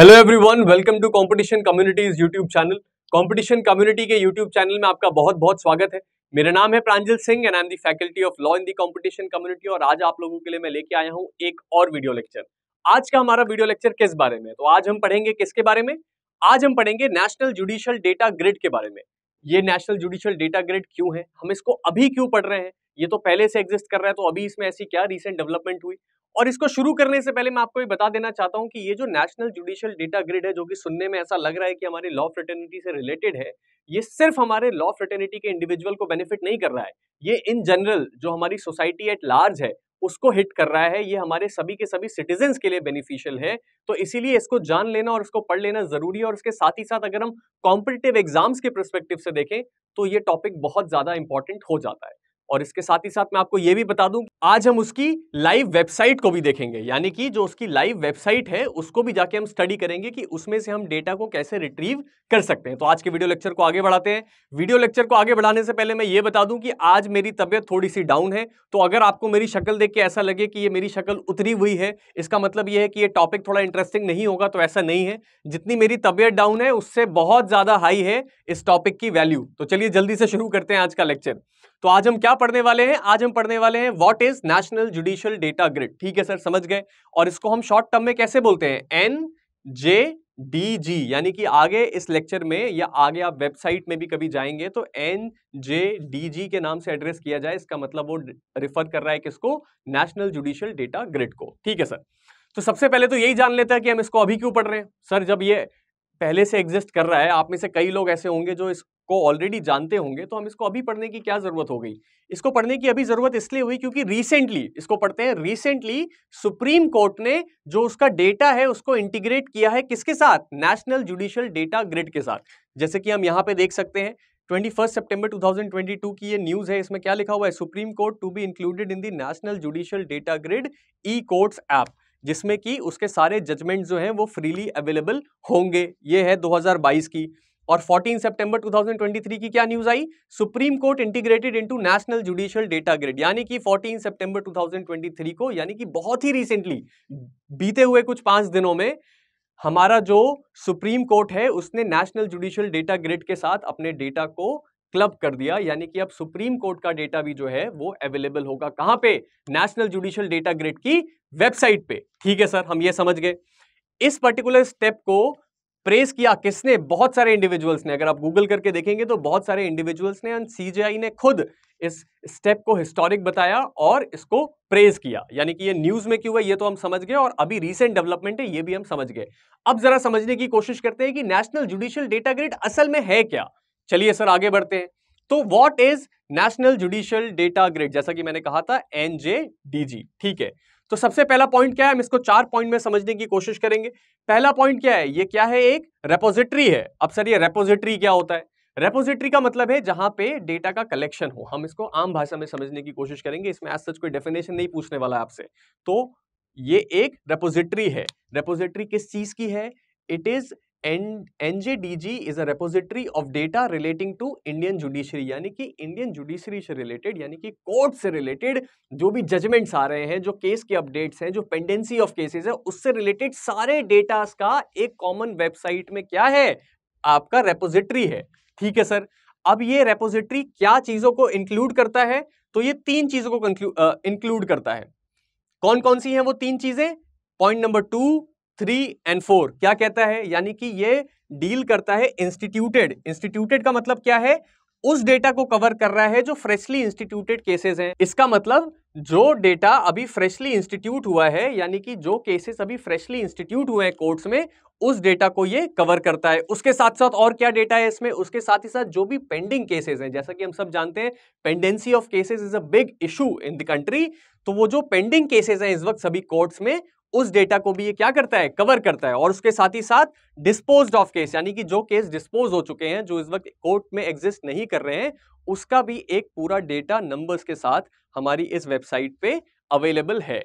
Hello everyone welcome to competition communities YouTube channel competition community के YouTube channel में आपका बहुत बहुत स्वागत है मेरा नाम है Pranjal Singh and I am the faculty of law in the competition community और आज आप लोगों के लिए मैं लेके आया हूँ एक और वीडियो लेक्चर आज का हमारा वीडियो लेक्चर किस बारे में तो आज हम पढ़ेंगे किसके बारे में आज हम पढ़ेंगे नेशनल जुडिशियल डेटा ग्रिड के बारे में ये नेशनल जुडिशियल डेटा ग्रिड क्यों है हम इसको अभी क्यों पढ़ रहे हैं ये तो पहले से एग्जिस्ट कर रहा है तो अभी इसमें ऐसी क्या रिसेंट डेवलपमेंट हुई और इसको शुरू करने से पहले मैं आपको ये बता देना चाहता हूँ कि ये जो नेशनल जुडिशियल डेटा ग्रिड है जो कि सुनने में ऐसा लग रहा है कि हमारे लॉ फ्रेटर्निटी से रिलेटेड है ये सिर्फ हमारे लॉ फ्रेटर्निटी के इंडिविजुअल को बेनिफिट नहीं कर रहा है ये इन जनरल जो हमारी सोसाइटी एट लार्ज है उसको हिट कर रहा है ये हमारे सभी के सभी सिटीजन के लिए बेनिफिशियल है तो इसीलिए इसको जान लेना और इसको पढ़ लेना जरूरी है और इसके साथ ही साथ अगर हम कॉम्पिटेटिव एग्जाम्स के परस्पेक्टिव से देखें तो ये टॉपिक बहुत ज्यादा इंपॉर्टेंट हो जाता है और इसके साथ ही साथ मैं आपको ये भी बता दूं आज हम उसकी लाइव वेबसाइट को भी देखेंगे यानी कि जो उसकी लाइव वेबसाइट है उसको भी जाके हम स्टडी करेंगे कि उसमें से हम डेटा को कैसे रिट्रीव कर सकते हैं तो आज के वीडियो लेक्चर को आगे बढ़ाते हैं वीडियो लेक्चर को आगे बढ़ाने से पहले मैं ये बता दूं कि आज मेरी तबियत थोड़ी सी डाउन है तो अगर आपको मेरी शक्ल देख के ऐसा लगे कि ये मेरी शक्ल उतरी हुई है इसका मतलब ये है कि ये टॉपिक थोड़ा इंटरेस्टिंग नहीं होगा तो ऐसा नहीं है जितनी मेरी तबियत डाउन है उससे बहुत ज़्यादा हाई है इस टॉपिक की वैल्यू तो चलिए जल्दी से शुरू करते हैं आज का लेक्चर तो आज हम क्या पढ़ने वाले हैं आज हम पढ़ने वाले हैं what is national judicial data grid ठीक है सर समझ गए और इसको हम शॉर्ट टर्म में कैसे बोलते हैं एन जे डी जी यानी कि आगे इस लेक्चर में या आगे आप वेबसाइट में भी कभी जाएंगे तो एन जे डी जी के नाम से एड्रेस किया जाए इसका मतलब वो रिफर कर रहा है किसको नेशनल जुडिशियल डेटा ग्रिड को ठीक है सर तो सबसे पहले तो यही जान लेते हैं कि हम इसको अभी क्यों पढ़ रहे हैं सर जब ये पहले से एग्जिस्ट कर रहा है आप में से कई लोग ऐसे होंगे जो इसको ऑलरेडी जानते होंगे तो हम इसको अभी पढ़ने की क्या ज़रूरत हो गई इसको पढ़ने की अभी ज़रूरत इसलिए हुई क्योंकि रिसेंटली इसको पढ़ते हैं रिसेंटली सुप्रीम कोर्ट ने जो उसका डेटा है उसको इंटीग्रेट किया है किसके साथ नेशनल जुडिशियल डेटा ग्रिड के साथ जैसे कि हम यहाँ पे देख सकते हैं 21 सितंबर 2022 की ये न्यूज़ है इसमें क्या लिखा हुआ है supreme court to be included in the national judicial data grid e courts app जिसमें कि उसके सारे जजमेंट जो हैं वो फ्रीली अवेलेबल होंगे ये है 2022 की और 14 सितंबर 2023 की क्या न्यूज़ आई supreme court integrated into national judicial data grid यानी कि 14 सितंबर 2023 को यानी कि बहुत ही रिसेंटली बीते हुए कुछ पांच दिनों में हमारा जो सुप्रीम कोर्ट है उसने नेशनल जुडिशियल डेटा ग्रिड के साथ अपने डेटा को क्लब कर दिया यानी कि अब सुप्रीम कोर्ट का डेटा भी जो है वो अवेलेबल होगा कहां पे नेशनल जुडिशियल डेटा ग्रिड की वेबसाइट पे ठीक है सर हम ये समझ गए इस पर्टिकुलर स्टेप को प्रेस किया किसने बहुत सारे इंडिविजुअल्स ने अगर आप गूगल करके देखेंगे तो बहुत सारे इंडिविजुअल्स ने एंड सीजीआई ने खुद इस स्टेप को हिस्टोरिक बताया और इसको प्रेज किया यानी कि ये न्यूज में क्यों है ये तो हम समझ गए और अभी रीसेंट डेवलपमेंट है ये भी हम समझ गए अब जरा समझने की कोशिश करते हैं कि नेशनल जुडिशियल डेटा ग्रिड असल में है क्या चलिए सर आगे बढ़ते हैं तो what is national judicial data grid जैसा कि मैंने कहा था एनजेडीजी ठीक है तो सबसे पहला पॉइंट क्या है हम इसको चार पॉइंट में समझने की कोशिश करेंगे पहला पॉइंट क्या है ये क्या है एक रेपोजिटरी है अब सर ये रेपोजिटरी क्या होता है रेपोजिटरी का मतलब है जहां पे डेटा का कलेक्शन हो हम इसको आम भाषा में समझने की कोशिश करेंगे इसमें आज सच कोई डेफिनेशन नहीं पूछने वाला आपसे तो ये एक रेपोजिटरी है रेपोजिटरी किस चीज की है it is NJDG is a repository of data relating to Indian judiciary यानी कि इंडियन जुडिशरी से रिलेटेड यानी कि कोर्ट से रिलेटेड जो भी जजमेंट्स आ रहे हैं जो केस के अपडेट्स हैं जो पेंडेंसी ऑफ केसेस है उससे रिलेटेड सारे डेटास का एक कॉमन वेबसाइट में क्या है आपका रेपोजिटरी है ठीक है सर अब ये रेपोजिटरी क्या चीज़ों को इंक्लूड करता है तो ये तीन चीज़ों को इंक्लूड करता है कौन कौन सी है वो तीन चीज़ें point number two three and four क्या कहता है यानी कि ये डील करता है इंस्टीट्यूटेड इंस्टीट्यूटेड का मतलब क्या है उस डेटा को कवर कर रहा है जो फ्रेशली इंस्टीट्यूटेड केसेस हैं इसका मतलब जो डेटा अभी फ्रेशली इंस्टीट्यूट हुआ है यानी कि जो केसेस अभी फ्रेशली इंस्टीट्यूट हुए हैं कोर्ट्स में उस डेटा को ये कवर करता है उसके साथ साथ और क्या डेटा है इसमें उसके साथ ही साथ जो भी पेंडिंग केसेस हैं जैसा कि हम सब जानते हैं pendency of cases is a big issue in the country तो वो जो पेंडिंग केसेस हैं इस वक्त सभी कोर्ट्स में उस डेटा को भी ये क्या करता है कवर करता है और उसके साथ ही साथ डिस्पोज ऑफ केस यानी कि जो केस डिस्पोज हो चुके हैं जो इस वक्त कोर्ट में एग्जिस्ट नहीं कर रहे हैं उसका भी एक पूरा डेटा नंबर्स के साथ हमारी इस वेबसाइट पे अवेलेबल है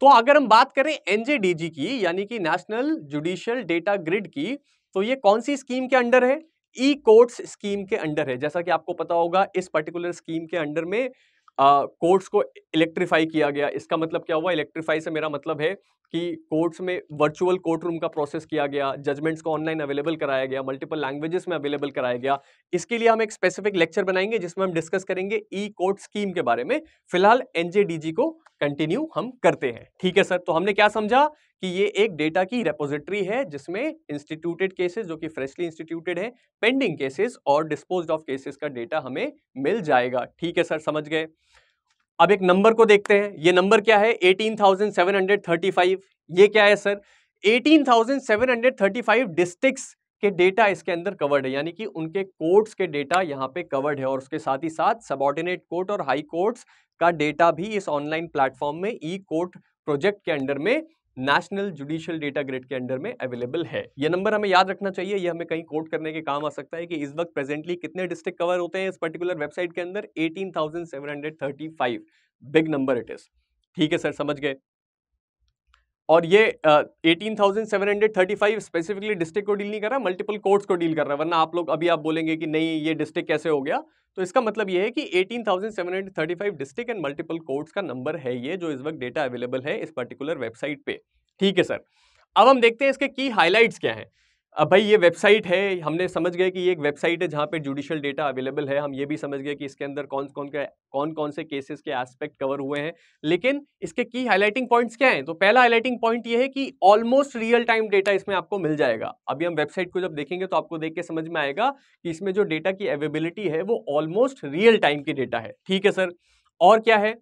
तो अगर हम बात करें एनजेडीजी की यानी कि नेशनल जुडिशियल डेटा ग्रिड की तो ये कौन सी स्कीम के अंडर है ई कोर्ट्स स्कीम के अंडर है जैसा कि आपको पता होगा इस पर्टिकुलर स्कीम के अंडर में कोर्ट्स को इलेक्ट्रीफाई किया गया इसका मतलब क्या हुआ इलेक्ट्रीफाई से मेरा मतलब है कि कोर्ट्स में वर्चुअल कोर्ट रूम का प्रोसेस किया गया जजमेंट्स को ऑनलाइन अवेलेबल कराया गया मल्टीपल लैंग्वेजेस में अवेलेबल कराया गया इसके लिए हम एक स्पेसिफिक लेक्चर बनाएंगे जिसमें हम डिस्कस करेंगे ई कोर्ट स्कीम के बारे में फिलहाल एनजेडीजी को कंटिन्यू हम करते हैं ठीक है सर तो हमने क्या समझा कि ये एक डेटा की रेपोजिटरी है जिसमें इंस्टीट्यूटेड केसेस जो कि फ्रेशली इंस्टीट्यूटेड है पेंडिंग केसेस और डिस्पोज ऑफ केसेस का डेटा हमें मिल जाएगा ठीक है सर समझ गए अब एक नंबर को देखते हैं ये नंबर क्या है 18,735 ये क्या है सर 18,735 डिस्ट्रिक्ट्स के डेटा इसके अंदर कवर्ड है यानी कि उनके कोर्ट्स के डेटा यहाँ पे कवर्ड है और उसके साथ ही साथ सबॉर्डिनेट कोर्ट और हाई कोर्ट्स का डेटा भी इस ऑनलाइन प्लेटफॉर्म में ई कोर्ट प्रोजेक्ट के अंडर में नेशनल जुडिशियल डेटा ग्रेड के अंडर में अवेलेबल है यह नंबर हमें याद रखना चाहिए यह हमें कहीं कोट करने के काम आ सकता है कि इस वक्त प्रेजेंटली कितने डिस्ट्रिक्ट कवर होते हैं इस पर्टिकुलर वेबसाइट के अंदर 18,735 बिग नंबर इट इज़ ठीक है सर समझ गए और ये eighteen thousand seven hundred thirty five specifically district को डील नहीं कर रहा मल्टीपल कोर्ट्स को डील कर रहा है वरना आप लोग अभी आप बोलेंगे कि नहीं ये डिस्ट्रिक्ट कैसे हो गया तो इसका मतलब ये है कि eighteen thousand seven hundred thirty five district and multiple courts का नंबर है ये जो इस वक्त डेटा अवेलेबल है इस पर्टिकुलर वेबसाइट पे ठीक है सर अब हम देखते हैं इसके की हाईलाइट्स क्या हैं अब भाई ये वेबसाइट है हमने समझ गए कि ये एक वेबसाइट है जहाँ पे जुडिशल डेटा अवेलेबल है हम ये भी समझ गए कि इसके अंदर कौन कौन के कौन कौन से केसेस के एस्पेक्ट कवर हुए हैं लेकिन इसके की हाईलाइटिंग पॉइंट्स क्या हैं तो पहला हाईलाइटिंग पॉइंट ये है कि ऑलमोस्ट रियल टाइम डेटा इसमें आपको मिल जाएगा अभी हम वेबसाइट को जब देखेंगे तो आपको देख के समझ में आएगा कि इसमें जो डेटा की अवेबिलिटी है वो ऑलमोस्ट रियल टाइम की डेटा है ठीक है सर और क्या है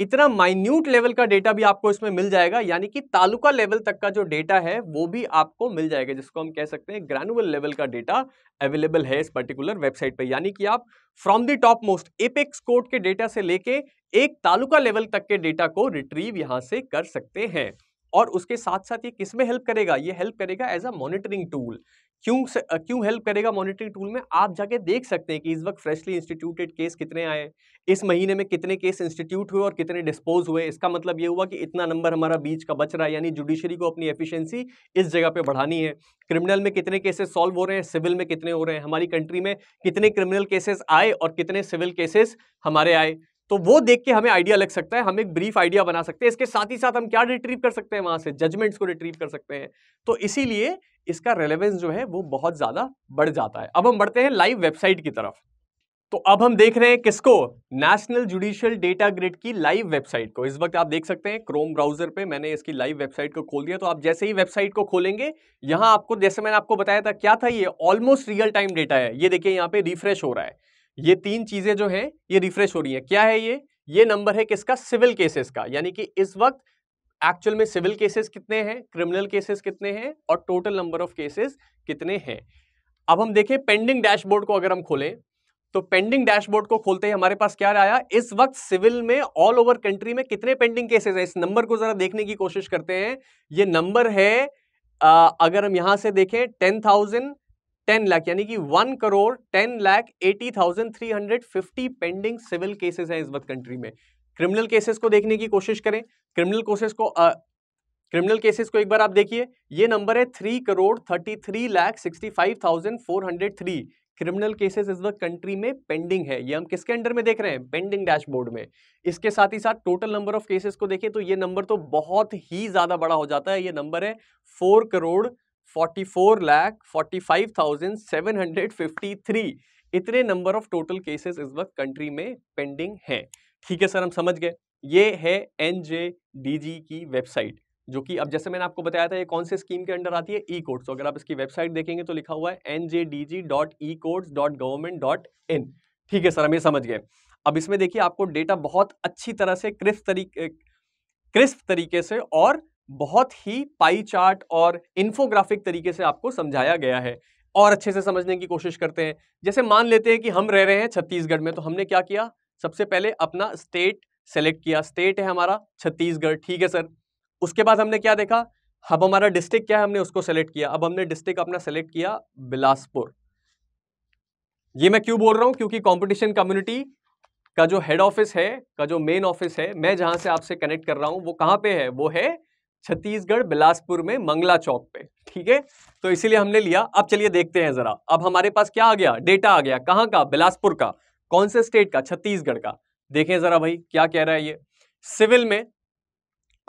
इतना माइन्यूट लेवल का डेटा भी आपको इसमें मिल जाएगा यानी कि तालुका लेवल तक का जो डेटा है वो भी आपको मिल जाएगा जिसको हम कह सकते हैं ग्रैनुअल लेवल का डेटा अवेलेबल है इस पर्टिकुलर वेबसाइट पर यानी कि आप from the top most apex court के डेटा से लेके एक तालुका लेवल तक के डेटा को रिट्रीव यहाँ से कर सकते हैं और उसके साथ साथ ये किस में हेल्प करेगा ये हेल्प करेगा एज अ मॉनिटरिंग टूल क्यों क्यों हेल्प करेगा मॉनिटरिंग टूल में आप जाके देख सकते हैं कि इस वक्त फ्रेशली इंस्टीट्यूटेड केस कितने आए इस महीने में कितने केस इंस्टीट्यूट हुए और कितने डिस्पोज हुए इसका मतलब ये हुआ कि इतना नंबर हमारा बीच का बच रहा है यानी जुडिशरी को अपनी एफिशिएंसी इस जगह पे बढ़ानी है क्रिमिनल में कितने केसेस सॉल्व हो रहे हैं सिविल में कितने हो रहे हैं हमारी कंट्री में कितने क्रिमिनल केसेस आए और कितने सिविल केसेस हमारे आए तो वो देख के हमें आइडिया लग सकता है हम एक ब्रीफ आइडिया बना सकते हैं इसके साथ ही साथ हम क्या रिट्रीव कर सकते हैं वहां से जजमेंट्स को रिट्रीव कर सकते हैं तो इसीलिए इसका रेलेवेंस जो है वो बहुत ज़्यादा बढ़ जाता है अब हम बढ़ते हैं लाइव वेबसाइट की तरफ तो अब हम देख रहे हैं किसको नेशनल जुडिशियल डेटा ग्रिड की लाइव वेबसाइट को इस वक्त आप देख सकते हैं क्रोम ब्राउजर पे मैंने इसकी लाइव वेबसाइट को खोल दिया तो आप जैसे ही वेबसाइट को खोलेंगे यहां आपको जैसे मैंने आपको बताया था क्या था ये ऑलमोस्ट रियल टाइम डेटा है ये देखिए यहाँ पे रिफ्रेश हो रहा है ये तीन चीज़ें जो है ये रिफ्रेश हो रही है क्या है ये ये नंबर है किसका सिविल केसेस का यानी कि इस वक्त एक्चुअल में सिविल केसेस कितने हैं क्रिमिनल केसेस कितने हैं और टोटल नंबर ऑफ केसेस कितने हैं अब हम देखें पेंडिंग डैशबोर्ड को अगर हम खोलें तो पेंडिंग डैशबोर्ड को खोलते ही हमारे पास क्या आया इस वक्त सिविल में ऑल ओवर कंट्री में कितने पेंडिंग केसेस हैं इस नंबर को जरा देखने की कोशिश करते हैं ये नंबर है आ, अगर हम यहां से देखें टेन थाउजेंड टेन लाख यानी कि one crore ten lakh eighty thousand three hundred fifty pending civil cases हैं इस वक्त कंट्री में क्रिमिनल केसेस को देखने की कोशिश करें क्रिमिनल कोसेस को क्रिमिनल केसेस को एक बार आप देखिए ये नंबर है three crore thirty three lakh sixty five thousand four hundred three criminal cases इस वक्त कंट्री में पेंडिंग है ये हम किसके अंडर में देख रहे हैं पेंडिंग डैशबोर्ड में इसके साथ ही साथ टोटल नंबर ऑफ केसेस को देखें तो ये नंबर तो बहुत ही ज़्यादा बड़ा हो जाता है ये नंबर है four crore forty four lakh forty five thousand seven hundred fifty three इतने नंबर ऑफ टोटल केसेस इस वक्त कंट्री में पेंडिंग हैं ठीक है सर हम समझ गए ये है एन की वेबसाइट जो कि अब जैसे मैंने आपको बताया था ये कौन से स्कीम के अंडर आती है ई e तो अगर आप इसकी वेबसाइट देखेंगे तो लिखा हुआ है N J D G dot e courts dot government dot in ठीक है सर हम ये समझ गए अब इसमें देखिए आपको डेटा बहुत अच्छी तरह से क्रिस्प तरीके क्रिस्प तरीके से और बहुत ही पाई चार्ट और इन्फोग्राफिक तरीके से आपको समझाया गया है और अच्छे से समझने की कोशिश करते हैं जैसे मान लेते हैं कि हम रह रहे हैं छत्तीसगढ़ में तो हमने क्या किया सबसे पहले अपना स्टेट सेलेक्ट किया स्टेट है हमारा छत्तीसगढ़ ठीक है सर उसके बाद हमने क्या देखा अब हमारा डिस्ट्रिक्ट क्या है हमने उसको सेलेक्ट किया अब हमने डिस्ट्रिक्ट अपना सेलेक्ट किया बिलासपुर ये मैं क्यों बोल रहा हूँ क्योंकि कंपटीशन कम्युनिटी का जो हेड ऑफिस है का जो मेन ऑफिस है मैं जहां से आपसे कनेक्ट कर रहा हूँ वो कहाँ पे है वो है छत्तीसगढ़ बिलासपुर में मंगला चौक पे ठीक है तो इसीलिए हमने लिया अब चलिए देखते हैं जरा अब हमारे पास क्या आ गया डेटा आ गया कहाँ का बिलासपुर का कौन से स्टेट का छत्तीसगढ़ का देखें ज़रा भाई क्या कह रहा है ये सिविल में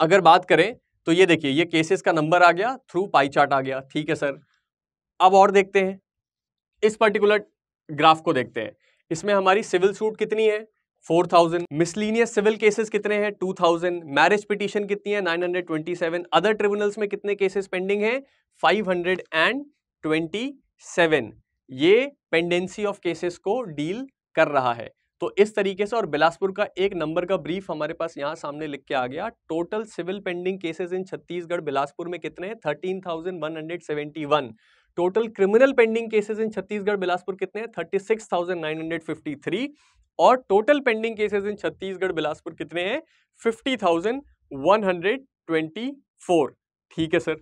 अगर बात करें तो ये देखिए ये केसेस का नंबर आ गया थ्रू पाई चार्ट आ गया ठीक है सर अब और देखते हैं इस पर्टिकुलर ग्राफ को देखते हैं इसमें हमारी सिविल सूट कितनी है 4000 मिसलिनियस सिविल केसेस कितने हैं 2000 मैरिज पिटीशन कितनी है 927 अदर ट्रिब्यूनल्स में कितने केसेस पेंडिंग ट्वेंटी 527 ये पेंडेंसी ऑफ केसेस को डील कर रहा है तो इस तरीके से और बिलासपुर का एक नंबर का ब्रीफ हमारे पास यहाँ सामने लिख के आ गया total civil pending cases in Chhattisgarh Bilaspur में कितने हैं thirteen thousand one hundred seventy one total criminal pending cases in Chhattisgarh Bilaspur कितने हैं thirty six thousand nine hundred fifty three और total pending cases in Chhattisgarh Bilaspur कितने हैं fifty thousand one hundred twenty four ठीक है सर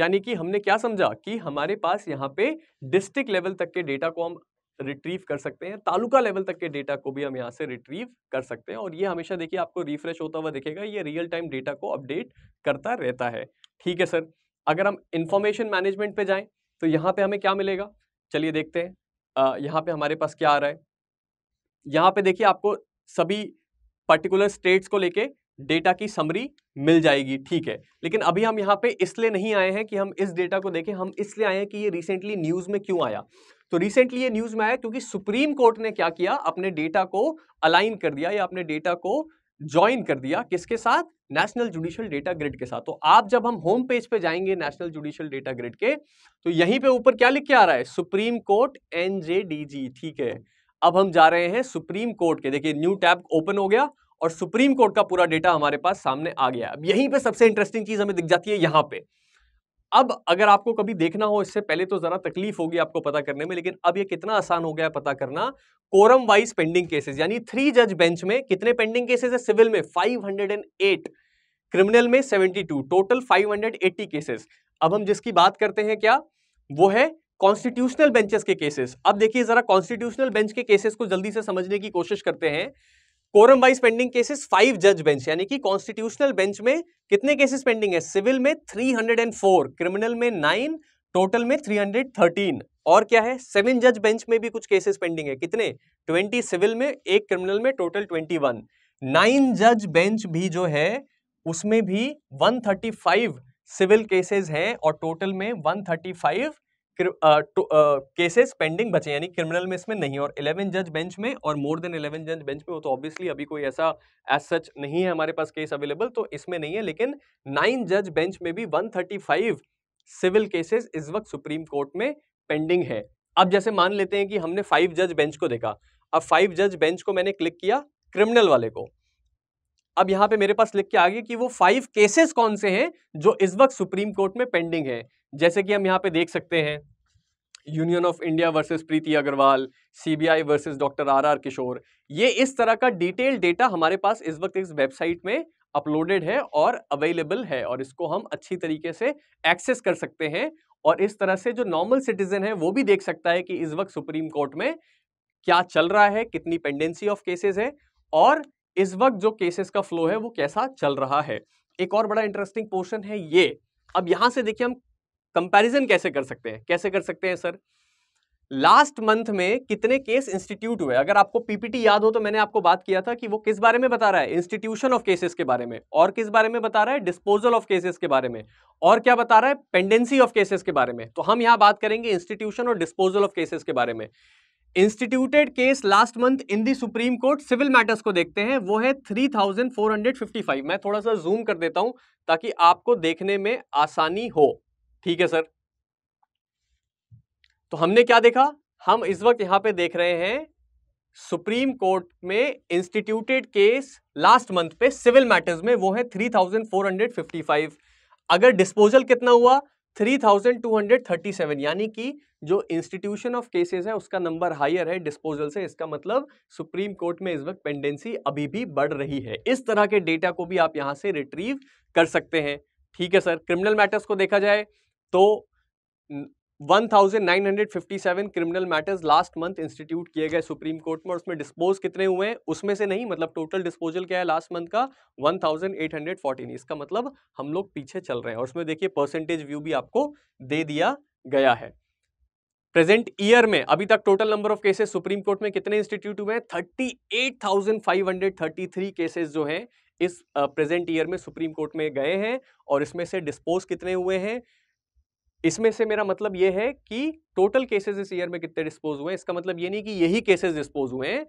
यानी कि हमने क्या समझा कि हमारे पास यहाँ पे डिस्ट्रिक्ट लेवल तक के डेटा को हम रिट्रीव कर सकते हैं तालुका लेवल तक के डेटा को भी हम यहाँ से रिट्रीव कर सकते हैं और ये हमेशा देखिए आपको रिफ्रेश होता हुआ दिखेगा ये रियल टाइम डेटा को अपडेट करता रहता है ठीक है सर अगर हम इंफॉर्मेशन मैनेजमेंट पे जाएं तो यहाँ पे हमें क्या मिलेगा चलिए देखते हैं यहाँ पे हमारे पास क्या आ रहा है यहाँ पे देखिए आपको सभी पर्टिकुलर स्टेट्स को लेके डेटा की समरी मिल जाएगी ठीक है लेकिन अभी हम यहाँ पे इसलिए नहीं आए हैं कि हम इस डेटा को देखें हम इसलिए आए हैं कि ये रिसेंटली न्यूज़ में क्यों आया तो रिसेंटली ये न्यूज़ में आया क्योंकि सुप्रीम कोर्ट ने क्या किया अपने डेटा को अलाइन कर दिया या अपने डेटा को ज्वाइन कर दिया किसके साथ नेशनल जुडिशियल डेटा ग्रिड के साथ तो आप जब हम होम पेज पे जाएंगे नेशनल जुडिशियल डेटा ग्रिड के तो यहीं पे ऊपर क्या लिख के आ रहा है सुप्रीम कोर्ट एनजेडीजी ठीक है अब हम जा रहे हैं सुप्रीम कोर्ट के देखिए न्यू टैब ओपन हो गया और सुप्रीम कोर्ट का पूरा डेटा हमारे पास सामने आ गया अब यहीं पे सबसे इंटरेस्टिंग चीज़ हमें दिख जाती है यहां पे अब अगर आपको कभी देखना हो इससे पहले तो ज़रा तकलीफ होगी आपको पता करने में लेकिन अब ये कितना आसान हो गया पता करना कोरम वाइज पेंडिंग केसेस यानी थ्री जज बेंच में कितने पेंडिंग केसेस है सिविल में 508 क्रिमिनल में 72 टोटल 580 केसेस अब हम जिसकी बात करते हैं क्या वो है कॉन्स्टिट्यूशनल बेंचेस के केसेस अब देखिए जरा कॉन्स्टिट्यूशनल बेंच के केसेस को जल्दी से समझने की कोशिश करते हैं quorum wise pending cases five जज बेंच यानी कि कॉन्स्टिट्यूशनल बेंच में कितने केसेस पेंडिंग है सिविल में 304 क्रिमिनल में नाइन टोटल में 313 और क्या है सेवन जज बेंच में भी कुछ केसेस पेंडिंग है कितने 20 सिविल में एक क्रिमिनल में टोटल 21 नाइन जज बेंच भी जो है उसमें भी 135 सिविल केसेस हैं और टोटल में 135 केसेस पेंडिंग बचे यानी क्रिमिनल में इसमें नहीं और 11 जज बेंच में और मोर देन 11 जज बेंच में वो तो ऑब्वियसली अभी कोई ऐसा एज सच नहीं है हमारे पास केस अवेलेबल तो इसमें नहीं है लेकिन नाइन जज बेंच में भी 135 सिविल केसेस इस वक्त सुप्रीम कोर्ट में पेंडिंग है अब जैसे मान लेते हैं कि हमने फाइव जज बेंच को देखा अब फाइव जज बेंच को मैंने क्लिक किया क्रिमिनल वाले को अब यहाँ पे मेरे पास लिख के आ गई कि वो फाइव केसेस कौन से हैं जो इस वक्त सुप्रीम कोर्ट में पेंडिंग है जैसे कि हम यहाँ पे देख सकते हैं Union of India versus Preeti Agarwal CBI versus doctor R R Kishore ये इस तरह का डिटेल डेटा हमारे पास इस वक्त इस वेबसाइट में अपलोडेड है और अवेलेबल है और इसको हम अच्छी तरीके से एक्सेस कर सकते हैं और इस तरह से जो नॉर्मल सिटीजन है वो भी देख सकता है कि इस वक्त सुप्रीम कोर्ट में क्या चल रहा है कितनी पेंडेंसी ऑफ केसेस है और इस वक्त जो केसेस का फ्लो है वो कैसा चल रहा है एक और बड़ा इंटरेस्टिंग पोर्शन है ये अब यहां से देखिए हम कंपैरिजन कैसे कर सकते हैं कैसे कर सकते हैं सर लास्ट मंथ में कितने केस इंस्टीट्यूट हुए अगर आपको पीपीटी याद हो तो मैंने आपको बात किया था कि वो किस बारे में बता रहा है इंस्टीट्यूशन ऑफ केसेस के बारे में और किस बारे में बता रहा है डिस्पोजल ऑफ केसेस के बारे में और क्या बता रहा है पेंडेंसी ऑफ केसेस के बारे में तो हम यहां बात करेंगे इंस्टीट्यूशन और डिस्पोजल ऑफ केसेस के बारे में instituted case last month in the Supreme Court civil matters को देखते हैं वो है 3455 मैं थोड़ा सा जूम कर देता हूं ताकि आपको देखने में आसानी हो ठीक है सर तो हमने क्या देखा हम इस वक्त यहां पे देख रहे हैं सुप्रीम कोर्ट में इंस्टीट्यूटेड केस लास्ट मंथ पे सिविल मैटर्स में वो है 3455 अगर डिस्पोजल कितना हुआ 3,237 यानी कि जो इंस्टीट्यूशन ऑफ केसेस है उसका नंबर हायर है डिस्पोजल से इसका मतलब सुप्रीम कोर्ट में इस वक्त पेंडेंसी अभी भी बढ़ रही है इस तरह के डेटा को भी आप यहाँ से रिट्रीव कर सकते हैं ठीक है सर क्रिमिनल मैटर्स को देखा जाए तो 1957 criminal matters last month institute किए गए सुप्रीम कोर्ट में और उसमें डिस्पोज कितने हुए हैं उसमें से नहीं मतलब टोटल डिस्पोजल क्या है लास्ट मंथ का 1814 इसका मतलब हम लोग पीछे चल रहे हैं और उसमें देखिए परसेंटेज व्यू भी आपको दे दिया गया है प्रेजेंट ईयर में अभी तक total number of cases Supreme Court में कितने इंस्टीट्यूट हुए हैं थर्टी केसेस जो हैं इस प्रेजेंट ईयर में सुप्रीम कोर्ट में गए हैं और इसमें से डिस्पोज कितने हुए हैं इसमें से मेरा मतलब यह है कि टोटल केसेस इस ईयर में कितने डिस्पोज हुए इसका मतलब ये नहीं कि यही केसेस डिस्पोज हुए हैं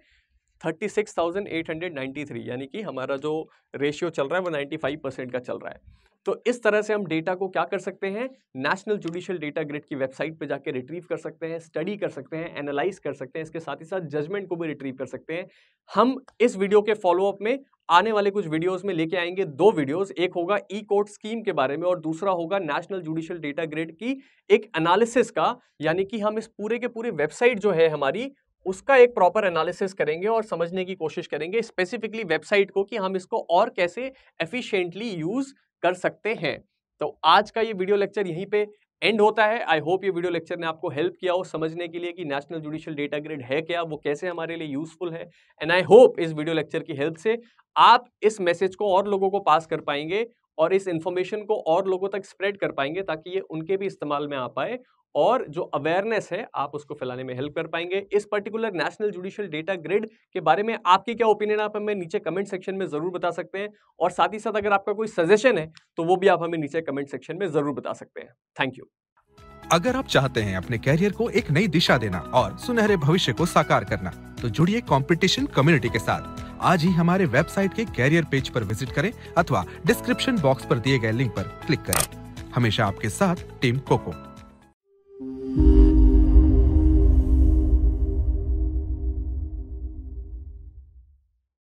36,893 यानी कि हमारा जो रेशियो चल रहा है वो 95 परसेंट का चल रहा है तो इस तरह से हम डेटा को क्या कर सकते हैं नेशनल जुडिशियल डेटा ग्रिड की वेबसाइट पर जाकर रिट्रीव कर सकते हैं स्टडी कर सकते हैं एनालाइज कर सकते हैं इसके साथ ही साथ जजमेंट को भी रिट्रीव कर सकते हैं हम इस वीडियो के फॉलोअप में आने वाले कुछ वीडियोस में लेके आएंगे दो वीडियोस एक होगा ई कोर्ट स्कीम के बारे में और दूसरा होगा नेशनल जुडिशियल डेटा ग्रेड की एक एनालिसिस का यानी कि हम इस पूरे के पूरे वेबसाइट जो है हमारी उसका एक प्रॉपर एनालिसिस करेंगे और समझने की कोशिश करेंगे स्पेसिफिकली वेबसाइट को कि हम इसको और कैसे एफिशिएंटली यूज़ कर सकते हैं तो आज का ये वीडियो लेक्चर यहीं पे एंड होता है आई होप ये वीडियो लेक्चर ने आपको हेल्प किया हो समझने के लिए कि नेशनल जुडिशियल डेटा ग्रिड है क्या वो कैसे हमारे लिए यूजफुल है एंड आई होप इस वीडियो लेक्चर की हेल्प से आप इस मैसेज को और लोगों को पास कर पाएंगे और इस इन्फॉर्मेशन को और लोगों तक स्प्रेड कर पाएंगे ताकि ये उनके भी इस्तेमाल में आ पाए और जो अवेयरनेस है आप उसको फैलाने में हेल्प कर पाएंगे इस particular national judicial data grid के बारे में आपकी क्या ओपिनियन आप हमें नीचे कमेंट सेक्शन में ज़रूर बता सकते हैं और साथ ही साथ अगर आपका कोई सजेशन है तो वो भी आप हमें नीचे कमेंट सेक्शन में ज़रूर बता सकते हैं थैंक यू अगर आप चाहते हैं अपने कैरियर को एक नई दिशा देना और सुनहरे भविष्य को साकार करना तो जुड़िए कंपटीशन कम्युनिटी के साथ आज ही हमारे वेबसाइट के कैरियर पेज पर विजिट करें अथवा डिस्क्रिप्शन बॉक्स पर दिए गए लिंक पर क्लिक करें हमेशा आपके साथ टीम कोको -को। Thank you.